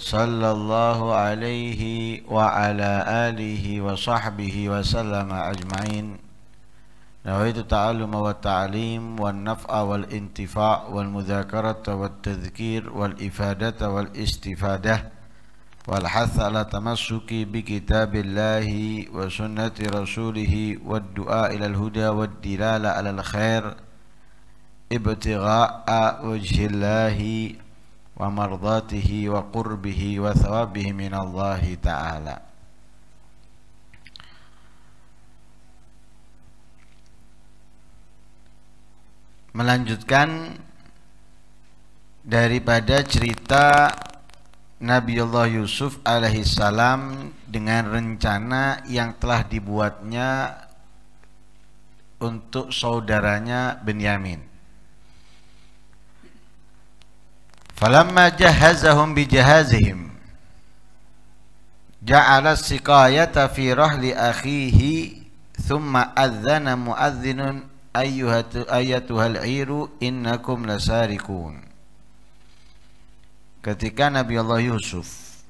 صلى الله عليه وعلى آله وصحبه وسلم أجمعين نويت التعلم والتعليم والنفع والانتفاع والمذاكرة والتذكير والإفادة والاستفادة والحث على تمسك بكتاب الله وسنة رسوله والدعاء إلى الهدى والدلالة على الخير ابتغاء وجه الله ومرضاته وقربه وثوابه من الله تعالى melanjutkan daripada cerita Nabi Allah Yusuf alaihi salam dengan rencana yang telah dibuatnya untuk saudaranya Benyamin. Falamma jahazahum bijahazihim ja'ala siqayata fi rahli akhihi thumma adzana muadzinun ayyuhatu ayyatuhal iru innakum lasarikun Ketika Nabi Allah Yusuf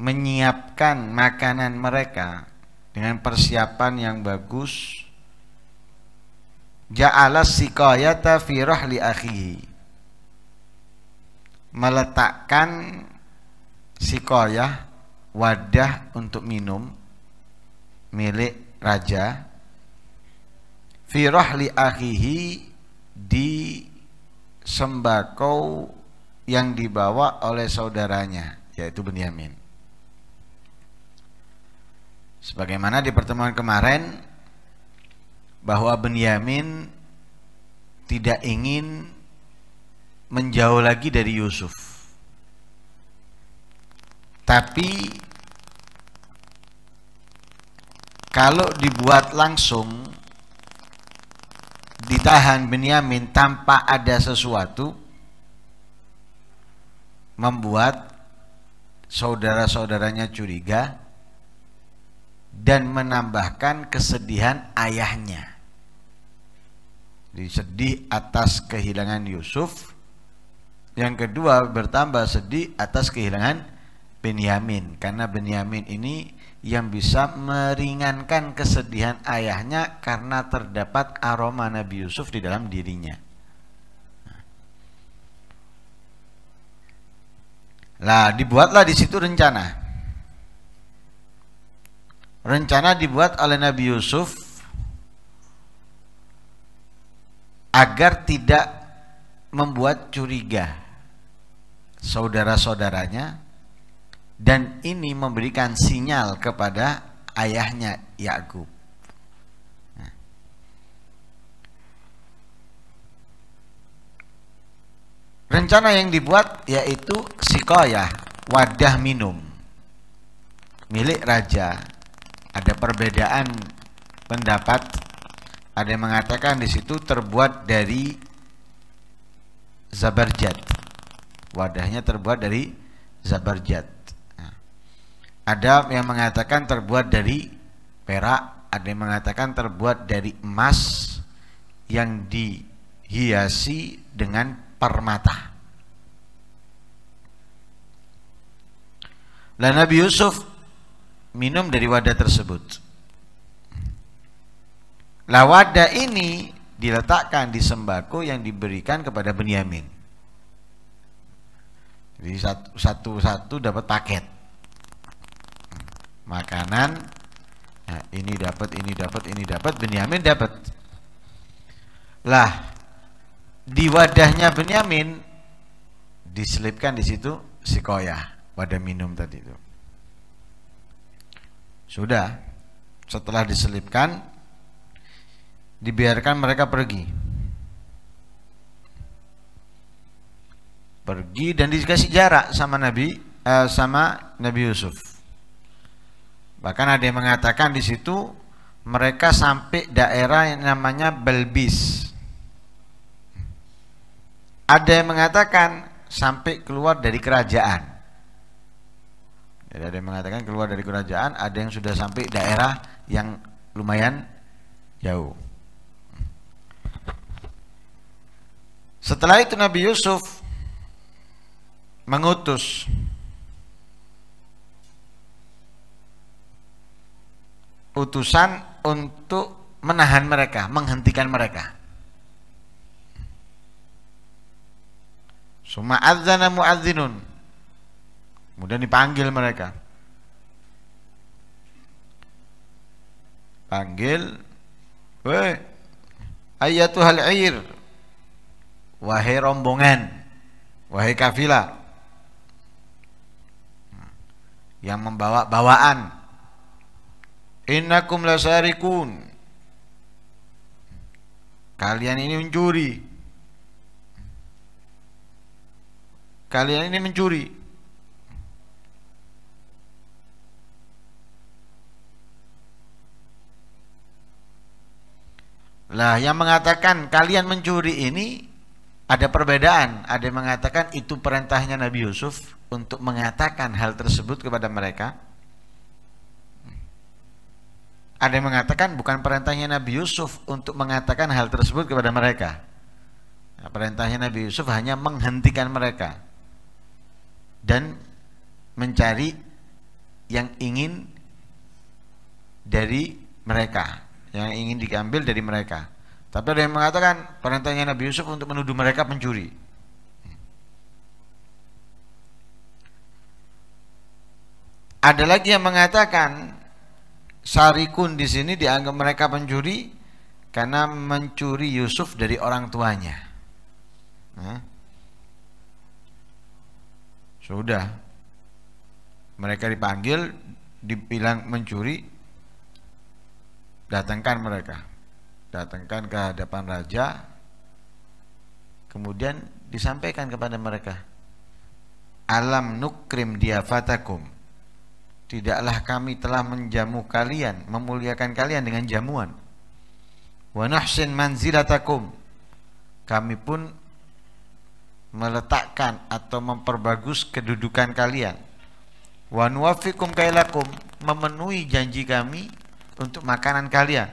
menyiapkan makanan mereka dengan persiapan yang bagus ja'ala siqayata fi rahli akhihi meletakkan sikoyah wadah untuk minum milik raja fi li akhihi di sembako yang dibawa oleh saudaranya yaitu Benyamin sebagaimana di pertemuan kemarin bahwa Benyamin tidak ingin menjauh lagi dari Yusuf. Tapi kalau dibuat langsung ditahan Benyamin tanpa ada sesuatu membuat saudara-saudaranya curiga dan menambahkan kesedihan ayahnya. sedih atas kehilangan Yusuf yang kedua bertambah sedih atas kehilangan Benyamin karena Benyamin ini yang bisa meringankan kesedihan ayahnya karena terdapat aroma Nabi Yusuf di dalam dirinya. Lah dibuatlah di situ rencana. Rencana dibuat oleh Nabi Yusuf agar tidak membuat curiga saudara-saudaranya dan ini memberikan sinyal kepada ayahnya Yakub. Nah. Rencana yang dibuat yaitu sikoyah, wadah minum milik raja. Ada perbedaan pendapat. Ada yang mengatakan di situ terbuat dari zabarjat Wadahnya terbuat dari zabarjat. Nah. Ada yang mengatakan terbuat dari perak, ada yang mengatakan terbuat dari emas yang dihiasi dengan permata. Lah Nabi Yusuf minum dari wadah tersebut. Lah wadah ini diletakkan di sembako yang diberikan kepada Benyamin. Jadi satu-satu dapat paket. Makanan nah ini dapat, ini dapat, ini dapat, Benyamin dapat. Lah di wadahnya Benyamin diselipkan di situ si koya wadah minum tadi itu. Sudah setelah diselipkan dibiarkan mereka pergi. pergi dan dikasih jarak sama Nabi eh, sama Nabi Yusuf. Bahkan ada yang mengatakan di situ mereka sampai daerah yang namanya Belbis. Ada yang mengatakan sampai keluar dari kerajaan. ada yang mengatakan keluar dari kerajaan, ada yang sudah sampai daerah yang lumayan jauh. Setelah itu Nabi Yusuf mengutus utusan untuk menahan mereka, menghentikan mereka. Suma adzana muadzinun. Kemudian dipanggil mereka. Panggil, "Woi, ayatul air." Wahai rombongan, wahai kafilah yang membawa bawaan innakum lasarikun kalian ini mencuri kalian ini mencuri Lah yang mengatakan kalian mencuri ini ada perbedaan. Ada yang mengatakan itu perintahnya Nabi Yusuf untuk mengatakan hal tersebut kepada mereka? Ada yang mengatakan bukan perintahnya Nabi Yusuf untuk mengatakan hal tersebut kepada mereka. Nah, perintahnya Nabi Yusuf hanya menghentikan mereka dan mencari yang ingin dari mereka, yang ingin diambil dari mereka. Tapi ada yang mengatakan perintahnya Nabi Yusuf untuk menuduh mereka pencuri. Ada lagi yang mengatakan Sarikun di sini dianggap mereka pencuri karena mencuri Yusuf dari orang tuanya. Nah. Sudah. Mereka dipanggil, dibilang mencuri, datangkan mereka. Datangkan ke hadapan raja, kemudian disampaikan kepada mereka. Alam nukrim diafatakum tidaklah kami telah menjamu kalian, memuliakan kalian dengan jamuan. Wa nahsin manzilatakum. Kami pun meletakkan atau memperbagus kedudukan kalian. Wa nuwafikum kailakum, memenuhi janji kami untuk makanan kalian.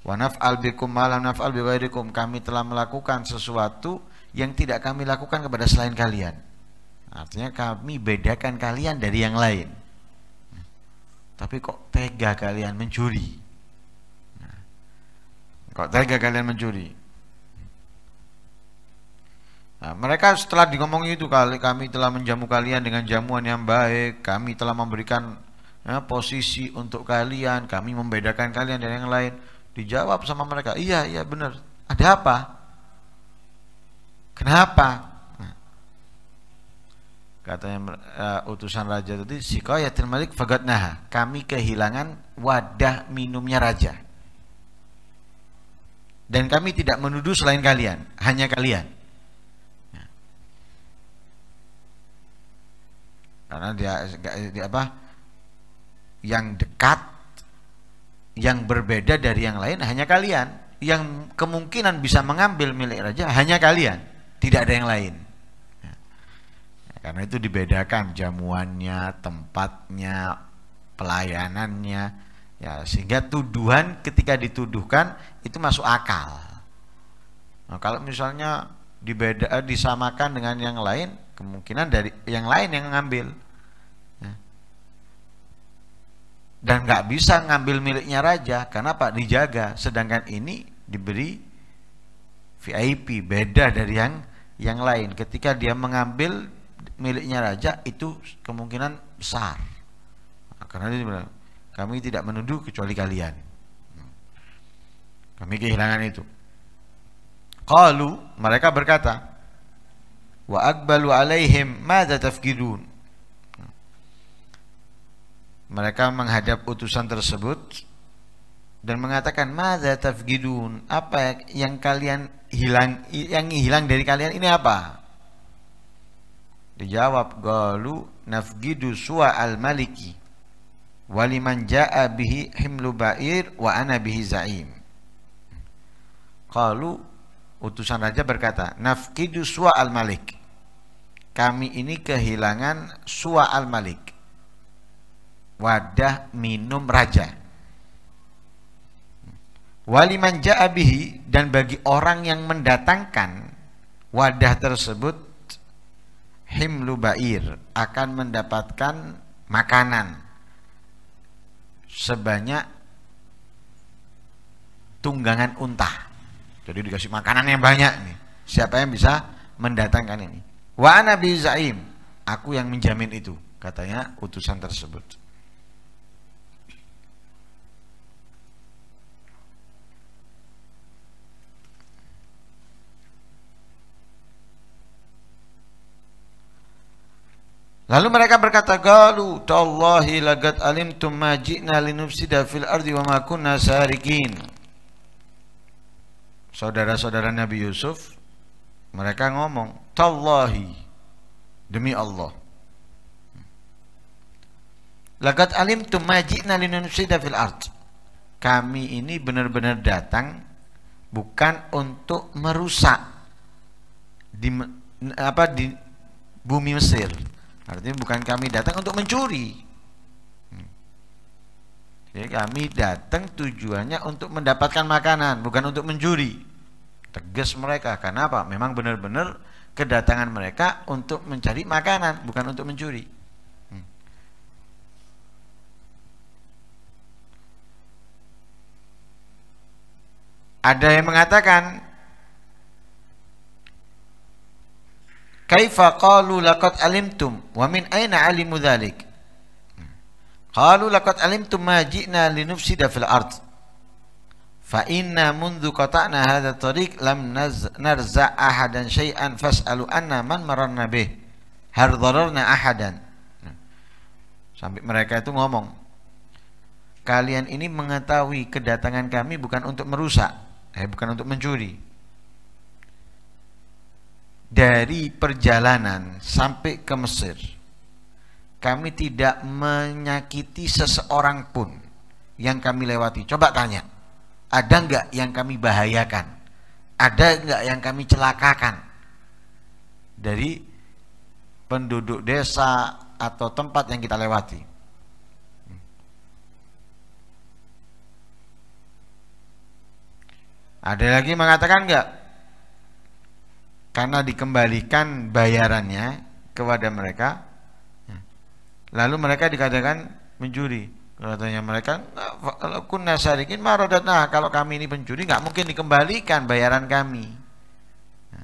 Wa naf'al bikum ma lam naf'al bighairikum. Kami telah melakukan sesuatu yang tidak kami lakukan kepada selain kalian. Artinya kami bedakan kalian dari yang lain tapi kok tega kalian mencuri nah, kok tega kalian mencuri Nah, mereka setelah digomongi itu kali kami telah menjamu kalian dengan jamuan yang baik, kami telah memberikan ya, posisi untuk kalian, kami membedakan kalian dari yang lain. Dijawab sama mereka, iya iya benar. Ada apa? Kenapa? katanya uh, utusan raja tadi sikoyatil malik fagatnaha kami kehilangan wadah minumnya raja dan kami tidak menuduh selain kalian hanya kalian ya. karena dia, dia apa yang dekat yang berbeda dari yang lain hanya kalian yang kemungkinan bisa mengambil milik raja hanya kalian tidak ada yang lain karena itu dibedakan jamuannya, tempatnya, pelayanannya. Ya, sehingga tuduhan ketika dituduhkan itu masuk akal. Nah, kalau misalnya dibeda eh, disamakan dengan yang lain, kemungkinan dari yang lain yang ngambil. Ya. Dan nggak bisa ngambil miliknya raja, karena Pak dijaga. Sedangkan ini diberi VIP, beda dari yang yang lain. Ketika dia mengambil miliknya raja itu kemungkinan besar nah, karena dia bilang kami tidak menuduh kecuali kalian kami kehilangan itu kalau mereka berkata wa akbalu alaihim mada tafkidun mereka menghadap utusan tersebut dan mengatakan mada tafkidun apa yang kalian hilang yang hilang dari kalian ini apa Dijawab galu nafgidu suwa al-maliki waliman ja'a bihi himlu ba'ir wa ana bihi za'im. Kalau utusan raja berkata, nafgidu suwa al-malik. Kami ini kehilangan suwa al-malik. Wadah minum raja. Waliman ja'a bihi dan bagi orang yang mendatangkan wadah tersebut himlu bair akan mendapatkan makanan sebanyak tunggangan unta. Jadi dikasih makanan yang banyak nih. Siapa yang bisa mendatangkan ini? Wa Nabi zaim. Aku yang menjamin itu, katanya utusan tersebut. Lalu mereka berkata, "Galu tallahi lagat alimtum ma ji'na linufsida fil ardi wa ma kunna sarikin." Saudara-saudara Nabi Yusuf mereka ngomong, "Tallahi demi Allah. lagat alim ma ji'na linufsida fil ardi." Kami ini benar-benar datang bukan untuk merusak di apa di bumi Mesir Artinya bukan kami datang untuk mencuri. Hmm. Jadi kami datang tujuannya untuk mendapatkan makanan, bukan untuk mencuri. Tegas mereka, karena apa? Memang benar-benar kedatangan mereka untuk mencari makanan, bukan untuk mencuri. Hmm. Ada yang mengatakan Kaifa qalu laqad alimtum wa min aina alimu dhalik? Qalu laqad alimtum ma ji'na linufsida fil ard. Fa inna mundu qata'na hadha tariq lam narza' ahadan shay'an fas'alu anna man maranna bih. Har dararna ahadan. Sampai mereka itu ngomong, kalian ini mengetahui kedatangan kami bukan untuk merusak, eh bukan untuk mencuri dari perjalanan sampai ke Mesir, kami tidak menyakiti seseorang pun yang kami lewati. Coba tanya, ada nggak yang kami bahayakan? Ada nggak yang kami celakakan? Dari penduduk desa atau tempat yang kita lewati. Ada lagi mengatakan nggak? karena dikembalikan bayarannya kepada mereka ya. lalu mereka dikatakan mencuri katanya mereka nah, kalau Kunasarikin marodatna kalau kami ini pencuri nggak mungkin dikembalikan bayaran kami ya.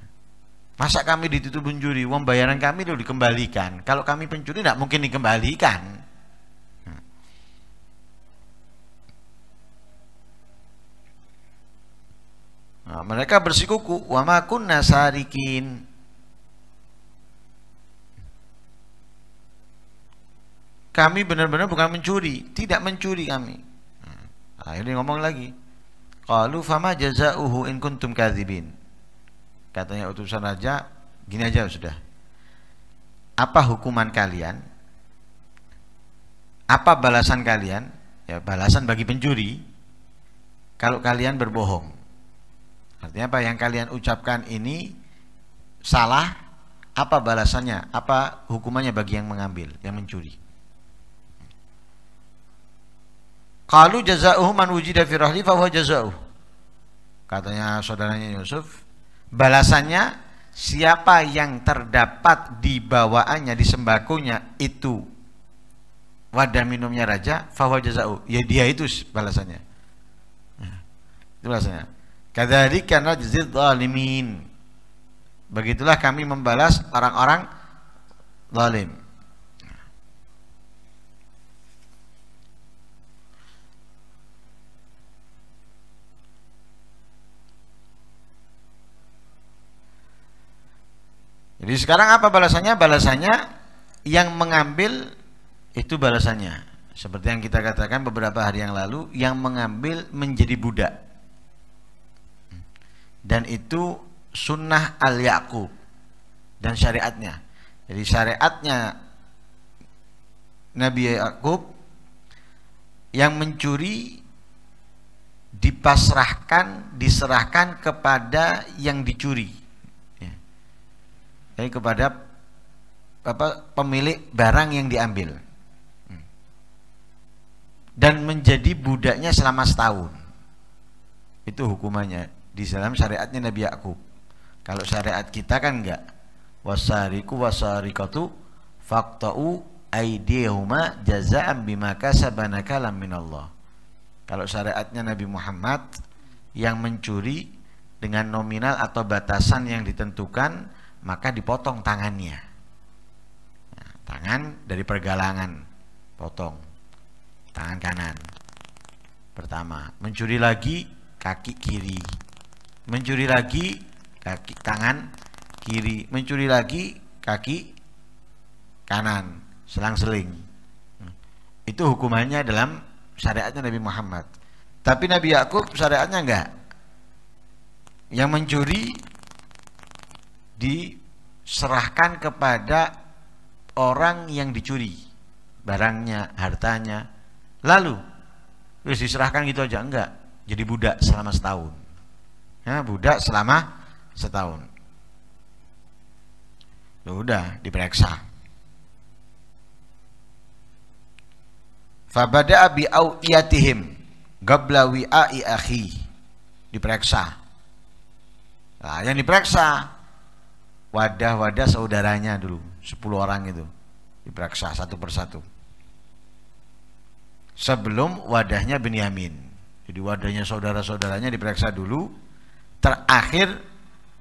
masa kami ditutup pencuri uang bayaran kami itu dikembalikan kalau kami pencuri nggak mungkin dikembalikan Nah, mereka bersikuku wa ma kunna sarikin. Kami benar-benar bukan mencuri, tidak mencuri kami. Hmm. Nah, akhirnya ngomong lagi. Qalu fama jazauhu in kuntum kadzibin. Katanya utusan raja, gini aja sudah. Apa hukuman kalian? Apa balasan kalian? Ya, balasan bagi pencuri kalau kalian berbohong. Artinya apa yang kalian ucapkan ini salah, apa balasannya? Apa hukumannya bagi yang mengambil, yang mencuri? Kalau jazauh man wujida fi rahli fa jazauh. Katanya saudaranya Yusuf, balasannya siapa yang terdapat di bawaannya di sembakunya itu wadah minumnya raja fa jazauh. Ya dia itu balasannya. Ya, itu balasannya. Kadzalika najzid zalimin. Begitulah kami membalas orang-orang zalim. Jadi sekarang apa balasannya? Balasannya yang mengambil itu balasannya. Seperti yang kita katakan beberapa hari yang lalu, yang mengambil menjadi budak dan itu sunnah al Yakub dan syariatnya. Jadi syariatnya Nabi Yakub yang mencuri dipasrahkan diserahkan kepada yang dicuri. Ya. Jadi kepada apa pemilik barang yang diambil hmm. dan menjadi budaknya selama setahun itu hukumannya di dalam syariatnya Nabi Yakub. Kalau syariat kita kan enggak. Wasariku wasarikatu faqta'u aydihuma jaza'an bima kasabana kalam minallah. Kalau syariatnya Nabi Muhammad yang mencuri dengan nominal atau batasan yang ditentukan maka dipotong tangannya. Nah, tangan dari pergalangan potong tangan kanan. Pertama, mencuri lagi kaki kiri mencuri lagi kaki tangan kiri, mencuri lagi kaki kanan, selang-seling. Itu hukumannya dalam syariatnya Nabi Muhammad. Tapi Nabi Yakub syariatnya enggak. Yang mencuri diserahkan kepada orang yang dicuri barangnya, hartanya. Lalu terus diserahkan gitu aja enggak. Jadi budak selama setahun ya, budak selama setahun sudah ya diperiksa abi au iatihim gabla wi'a'i akhi diperiksa nah, yang diperiksa wadah-wadah saudaranya dulu 10 orang itu diperiksa satu persatu sebelum wadahnya Benyamin jadi wadahnya saudara-saudaranya diperiksa dulu terakhir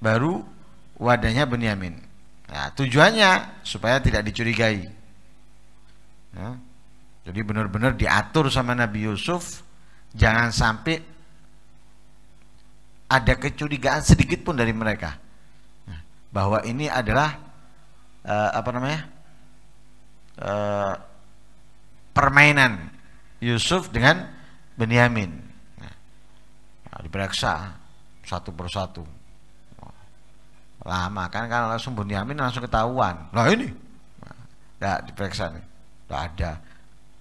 baru wadahnya Benyamin. Nah, tujuannya supaya tidak dicurigai. Ya. Jadi benar-benar diatur sama Nabi Yusuf, jangan sampai ada kecurigaan sedikit pun dari mereka nah, bahwa ini adalah uh, apa namanya uh, permainan Yusuf dengan Benyamin. Nah, diperiksa satu persatu lama kan kan langsung Bunyamin langsung ketahuan nah ini nggak diperiksa nih nggak ada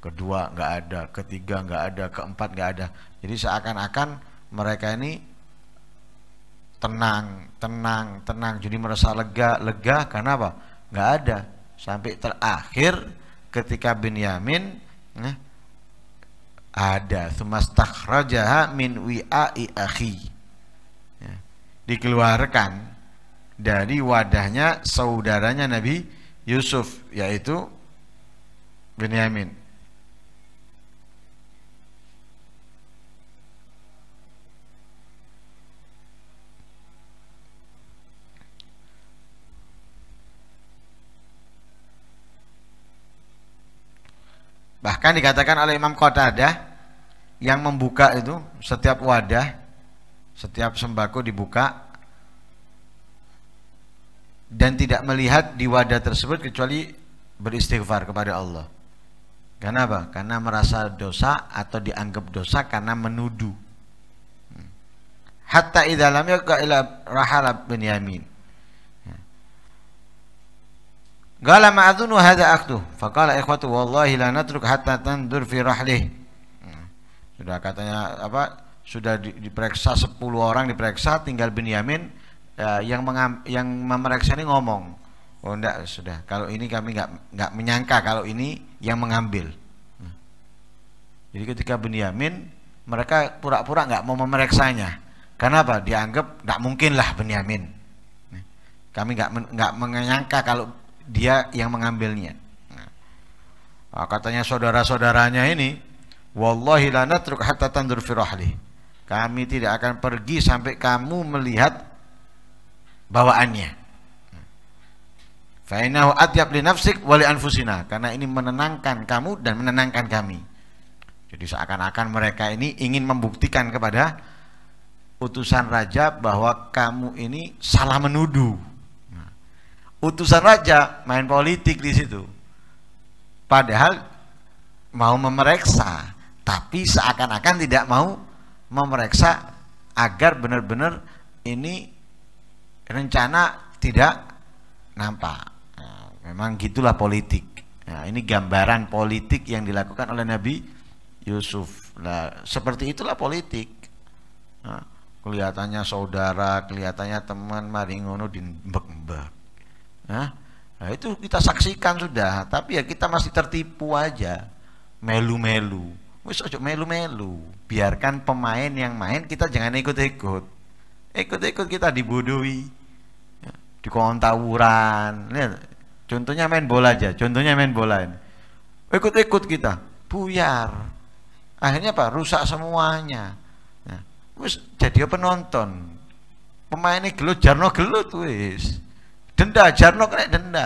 kedua nggak ada ketiga nggak ada keempat nggak ada jadi seakan-akan mereka ini tenang tenang tenang jadi merasa lega lega karena apa nggak ada sampai terakhir ketika bin yamin eh, ada sumastakhrajaha min wi'a'i akhi dikeluarkan dari wadahnya saudaranya Nabi Yusuf yaitu Benyamin. Bahkan dikatakan oleh Imam Qatadah yang membuka itu setiap wadah setiap sembako dibuka dan tidak melihat di wadah tersebut kecuali beristighfar kepada Allah. Karena apa? Karena merasa dosa atau dianggap dosa karena menuduh. Hatta idalamnya ke ilah ila rahala bin yamin. Gala ma'adunu hada hadza aktu. Faqala ikhwatu wallahi la natruk hatta tandur fi rahlih. Hmm. Sudah katanya apa? sudah di, diperiksa 10 orang diperiksa tinggal Benyamin ya, yang mengam, yang memeriksa ini ngomong oh enggak sudah kalau ini kami nggak nggak menyangka kalau ini yang mengambil hmm. jadi ketika Benyamin mereka pura-pura nggak mau memeriksanya karena apa dianggap nggak mungkin lah Benyamin hmm. kami nggak nggak menyangka kalau dia yang mengambilnya hmm. ah, katanya saudara-saudaranya ini wallahi la natruk hatta tandur fi rahli kami tidak akan pergi sampai kamu melihat bawaannya. Fa'inahu atyab li nafsik wali anfusina karena ini menenangkan kamu dan menenangkan kami. Jadi seakan-akan mereka ini ingin membuktikan kepada utusan raja bahwa kamu ini salah menuduh. utusan raja main politik di situ. Padahal mau memeriksa, tapi seakan-akan tidak mau memeriksa agar benar-benar ini rencana tidak nampak. Nah, memang gitulah politik. Nah, ini gambaran politik yang dilakukan oleh Nabi Yusuf. Nah, seperti itulah politik. Nah, kelihatannya saudara, kelihatannya teman, mari ngono di mbek Nah, nah, itu kita saksikan sudah, tapi ya kita masih tertipu aja. Melu-melu wis ojo melu-melu biarkan pemain yang main kita jangan ikut-ikut ikut-ikut kita dibodohi ya, dikontawuran lihat contohnya main bola aja contohnya main bola ini ikut-ikut kita buyar akhirnya apa rusak semuanya ya, wis jadi penonton pemainnya gelut jarno gelut wis denda jarno kena denda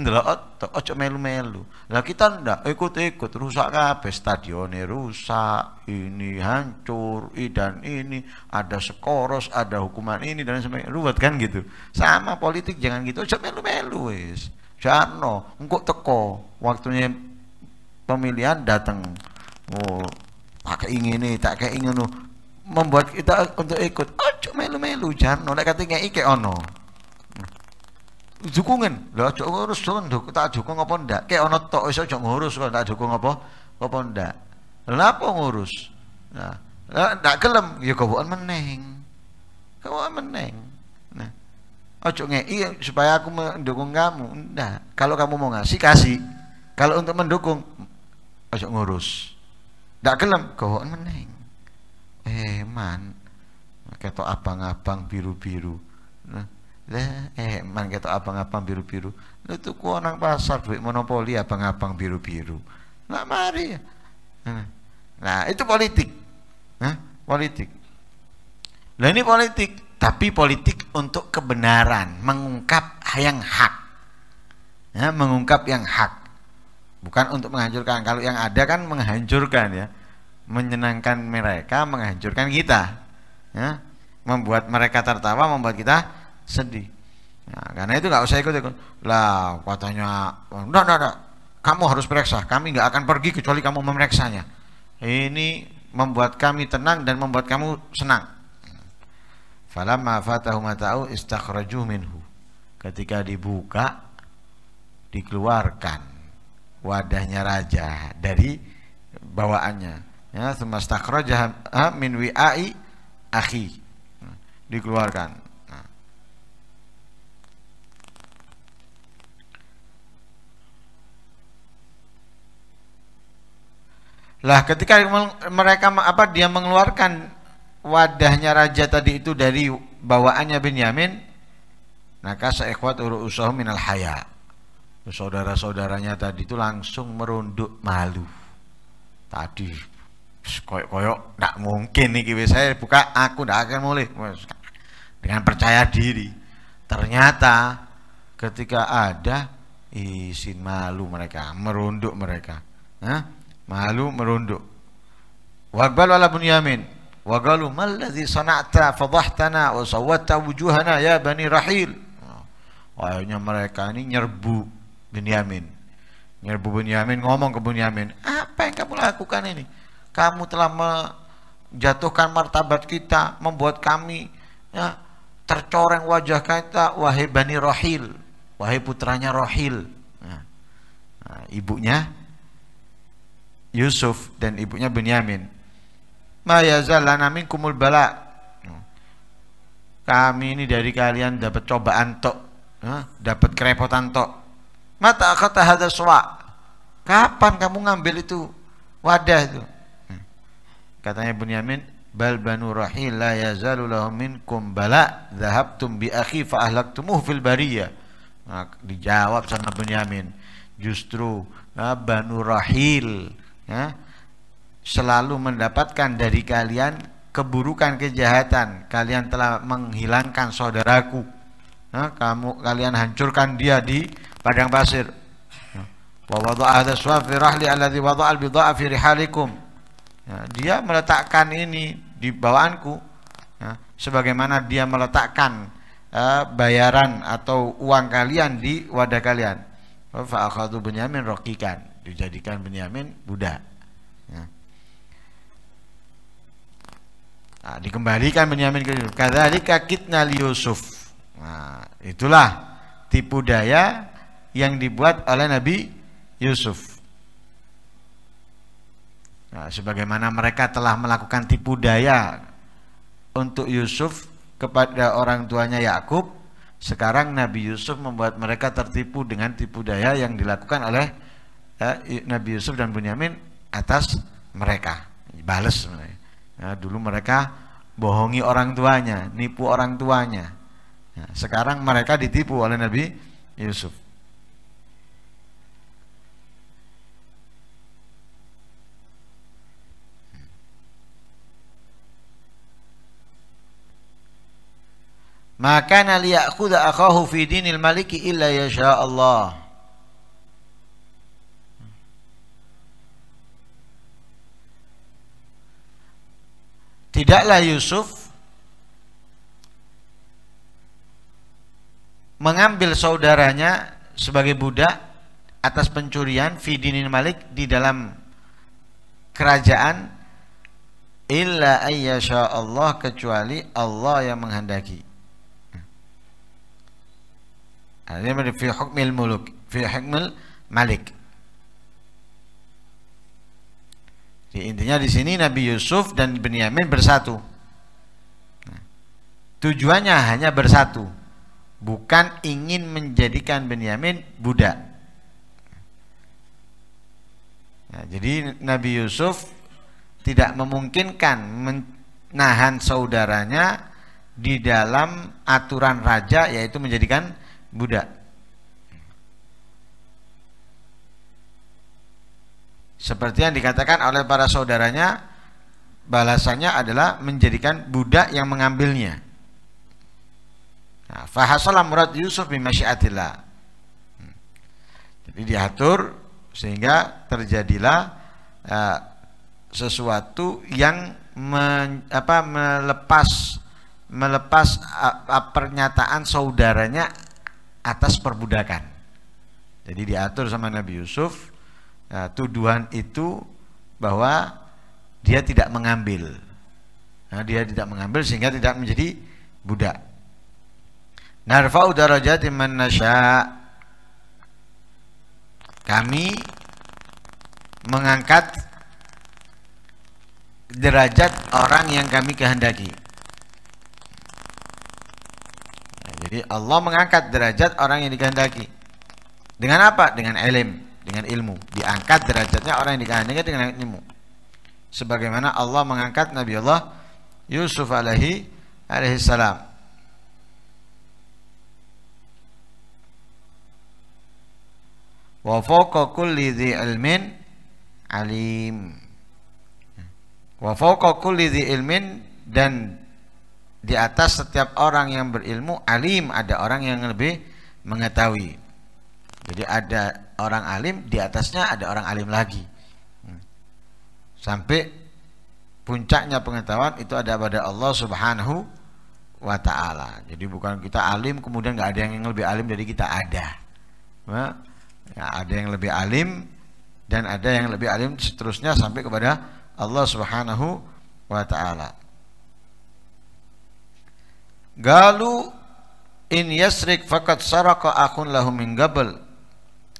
ndelok oh, ojo melu-melu lah kita ndak ikut-ikut rusak kabeh stadionnya rusak ini hancur i dan ini ada sekoros ada hukuman ini dan sebagainya ruwet kan gitu sama politik jangan gitu ojo melu-melu wis jarno engkok teko waktunya pemilihan datang oh tak keingin ini tak ingin membuat kita untuk ikut ojo melu-melu jarno nek kate ike ono dukungan lah cok ngurus dong tak dukung apa ndak kayak ono tok iso cok ngurus kok tak dukung apa apa ndak lha ngurus nah ndak gelem ya gowokan meneng gowokan meneng nah aja ngei supaya aku mendukung kamu ndak kalau kamu mau ngasih kasih kalau untuk mendukung aja ngurus ndak gelem gowokan meneng eh man to abang-abang biru-biru nah lah, eh man ketok abang-abang biru-biru. Lu tuku nang pasar duit monopoli abang-abang biru-biru. Lah mari. Nah, itu politik. Nah, politik. Lah ini politik, tapi politik untuk kebenaran, mengungkap yang hak. Ya, mengungkap yang hak. Bukan untuk menghancurkan. Kalau yang ada kan menghancurkan ya. Menyenangkan mereka, menghancurkan kita. Ya, membuat mereka tertawa, membuat kita sedih. Nah, karena itu nggak usah ikut ikut. Lah katanya, enggak, enggak, enggak. Kamu harus periksa. Kami nggak akan pergi kecuali kamu memeriksanya. Ini membuat kami tenang dan membuat kamu senang. Falamma fatahu mata'u istakhraju minhu. Ketika dibuka, dikeluarkan wadahnya raja dari bawaannya. Ya, semesta min ai akhi. Dikeluarkan Lah ketika mereka apa dia mengeluarkan wadahnya raja tadi itu dari bawaannya Benyamin, maka seikhwat urusuh minal haya. Saudara-saudaranya tadi itu langsung merunduk malu. Tadi koyok-koyok ndak mungkin nih kiwi saya buka aku tidak akan mulai dengan percaya diri. Ternyata ketika ada izin malu mereka, merunduk mereka. Hah? Malu merunduk. Waqbalu ala bunyamin. Waqalu ladzi sana'ta fadhahtana wa sawwata wujuhana ya bani rahil. Oh, akhirnya mereka ini nyerbu Bunyamin. Nyerbu Bunyamin, ngomong ke Bunyamin. Apa yang kamu lakukan ini? Kamu telah menjatuhkan martabat kita, membuat kami ya, tercoreng wajah kita wahai bani Rahil wahai putranya Rahil ya. nah, ibunya Yusuf dan ibunya Benyamin. Ma minkumul bala. Kami ini dari kalian dapat cobaan tok, dapat kerepotan tok. Mata kata hadza Kapan kamu ngambil itu wadah itu? Hmm. Katanya Benyamin, bal banu rahil la yazalu lahum minkum bala dhahabtum bi akhi fa tumuh fil bariyah. Nah, dijawab sama Benyamin, justru nah, banu rahil ya, selalu mendapatkan dari kalian keburukan kejahatan kalian telah menghilangkan saudaraku ya, kamu kalian hancurkan dia di padang pasir ya, ya dia meletakkan ini di bawaanku ya, sebagaimana dia meletakkan uh, bayaran atau uang kalian di wadah kalian. Fa'akhadhu Bunyamin raqiqan dijadikan Benyamin budak. Ya. Nah, dikembalikan Benyamin ke Yusuf. Kadzalika kitna li Yusuf. Nah, itulah tipu daya yang dibuat oleh Nabi Yusuf. Nah, sebagaimana mereka telah melakukan tipu daya untuk Yusuf kepada orang tuanya Yakub, sekarang Nabi Yusuf membuat mereka tertipu dengan tipu daya yang dilakukan oleh eh, Nabi Yusuf dan Bunyamin atas mereka balas ya, dulu mereka bohongi orang tuanya nipu orang tuanya ya, sekarang mereka ditipu oleh Nabi Yusuf Maka naliyakhudha akhahu fi dinil maliki illa yasha Allah. Tidaklah Yusuf mengambil saudaranya sebagai budak atas pencurian Fidinin Malik di dalam kerajaan illa ayyasha Allah kecuali Allah yang menghendaki. Artinya fi hukmil muluk, fi hukmil malik. Jadi intinya di sini Nabi Yusuf dan Benyamin bersatu. Nah, tujuannya hanya bersatu, bukan ingin menjadikan Benyamin budak. Nah, jadi Nabi Yusuf tidak memungkinkan menahan saudaranya di dalam aturan raja yaitu menjadikan budak. Seperti yang dikatakan oleh para saudaranya, balasannya adalah menjadikan budak yang mengambilnya. Nah, murad Yusuf bimasyiatillah. Hmm. Jadi diatur sehingga terjadilah uh, sesuatu yang men, apa, melepas melepas uh, pernyataan saudaranya atas perbudakan. Jadi diatur sama Nabi Yusuf ya, tuduhan itu bahwa dia tidak mengambil. Nah, dia tidak mengambil sehingga tidak menjadi budak. Narfa'u darajatin man nasya. Kami mengangkat derajat orang yang kami kehendaki. Nah, jadi Allah mengangkat derajat orang yang dikehendaki. Dengan apa? Dengan ilmu dengan ilmu diangkat derajatnya orang yang dikandungnya dengan ilmu sebagaimana Allah mengangkat Nabi Allah Yusuf alaihi alaihi salam wa kulli dhi ilmin alim wa kulli dhi ilmin dan di atas setiap orang yang berilmu alim ada orang yang lebih mengetahui jadi ada orang alim di atasnya ada orang alim lagi. Hmm. Sampai puncaknya pengetahuan itu ada pada Allah Subhanahu wa taala. Jadi bukan kita alim kemudian nggak ada yang lebih alim dari kita ada. Ya, ada yang lebih alim dan ada yang lebih alim seterusnya sampai kepada Allah Subhanahu wa taala. Galu in yasrik fakat saraka akun lahu min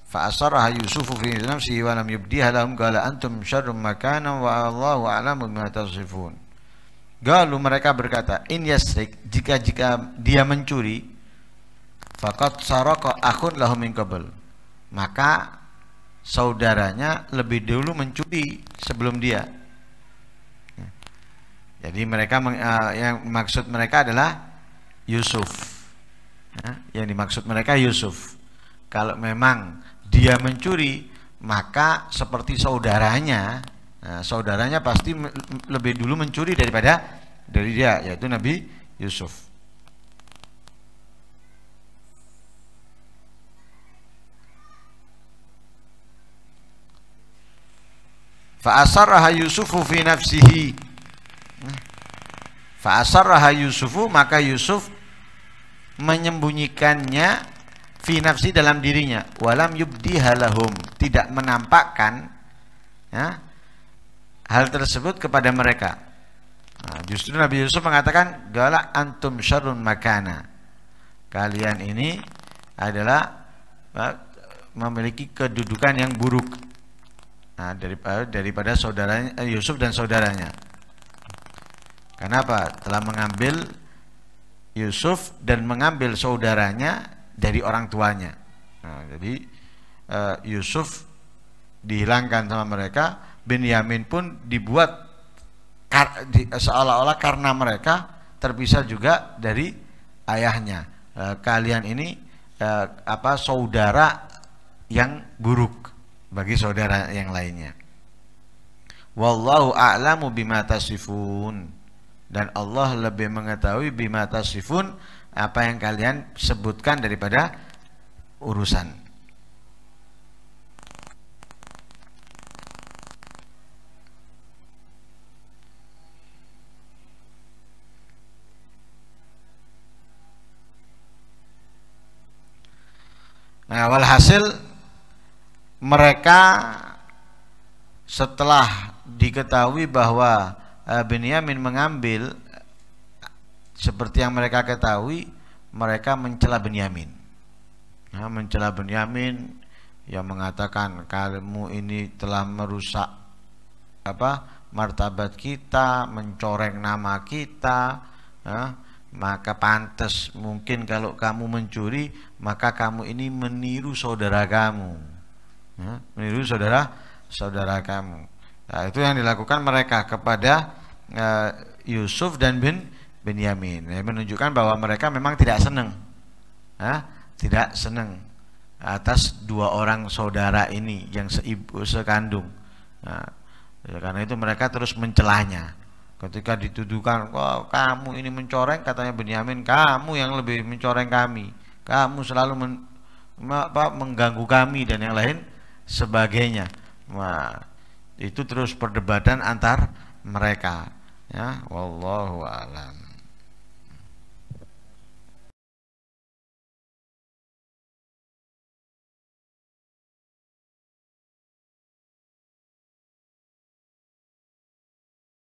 فأصرها يوسف في نفسه ولم يبديها لهم قال أنتم شر مكانا والله أعلم بما تصفون Galu mereka berkata, in yasrik jika jika dia mencuri, fakat saroko akun lahum min qabl. Maka saudaranya lebih dulu mencuri sebelum dia. Jadi mereka eh, yang maksud mereka adalah Yusuf. Ya, yang dimaksud mereka Yusuf. Kalau memang dia mencuri, maka seperti saudaranya, nah, saudaranya pasti lebih dulu mencuri daripada dari dia, yaitu Nabi Yusuf. Fa'asarraha Yusufu fi nafsihi Fa'asarraha Yusufu Maka Yusuf menyembunyikannya fi nafsi dalam dirinya walam yubdi halahum tidak menampakkan ya, hal tersebut kepada mereka nah, justru Nabi Yusuf mengatakan galak antum syarun makana kalian ini adalah eh, memiliki kedudukan yang buruk nah, daripada, eh, daripada saudaranya eh, Yusuf dan saudaranya kenapa telah mengambil Yusuf dan mengambil saudaranya dari orang tuanya. Nah, jadi e, Yusuf dihilangkan sama mereka, Benyamin pun dibuat di, eh, seolah-olah karena mereka terpisah juga dari ayahnya. E, kalian ini e, apa saudara yang buruk bagi saudara yang lainnya. Wallahu a'lamu bima tasifun dan Allah lebih mengetahui bima tasifun apa yang kalian sebutkan daripada urusan. Nah, hasil mereka setelah diketahui bahwa eh, Benyamin mengambil seperti yang mereka ketahui, mereka mencela Benyamin. Ya, mencela Benyamin yang mengatakan kamu ini telah merusak apa martabat kita, mencoreng nama kita, ya, maka pantas mungkin kalau kamu mencuri maka kamu ini meniru saudara kamu, ya, meniru saudara saudara kamu. Nah, itu yang dilakukan mereka kepada uh, Yusuf dan bin Benyamin. ya, menunjukkan bahwa mereka memang tidak senang. ya, Tidak senang atas dua orang saudara ini yang seibu sekandung. Nah, ya karena itu mereka terus mencelahnya Ketika dituduhkan, oh, kamu ini mencoreng?" katanya Benyamin, "Kamu yang lebih mencoreng kami. Kamu selalu men, apa, mengganggu kami dan yang lain sebagainya." Nah, itu terus perdebatan antar mereka. Ya, wallahu a'lam.